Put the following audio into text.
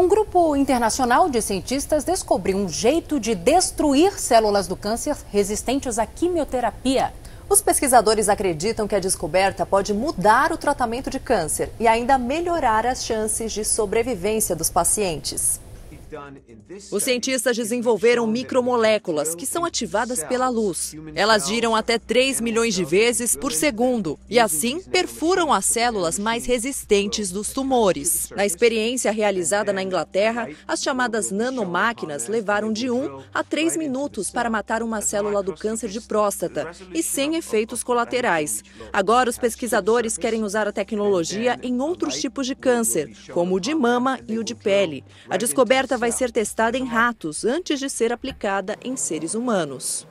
Um grupo internacional de cientistas descobriu um jeito de destruir células do câncer resistentes à quimioterapia. Os pesquisadores acreditam que a descoberta pode mudar o tratamento de câncer e ainda melhorar as chances de sobrevivência dos pacientes. Os cientistas desenvolveram micromoléculas que são ativadas pela luz. Elas giram até 3 milhões de vezes por segundo e, assim, perfuram as células mais resistentes dos tumores. Na experiência realizada na Inglaterra, as chamadas nanomáquinas levaram de 1 a 3 minutos para matar uma célula do câncer de próstata e sem efeitos colaterais. Agora, os pesquisadores querem usar a tecnologia em outros tipos de câncer, como o de mama e o de pele. A descoberta vai ser testada em ratos antes de ser aplicada em seres humanos.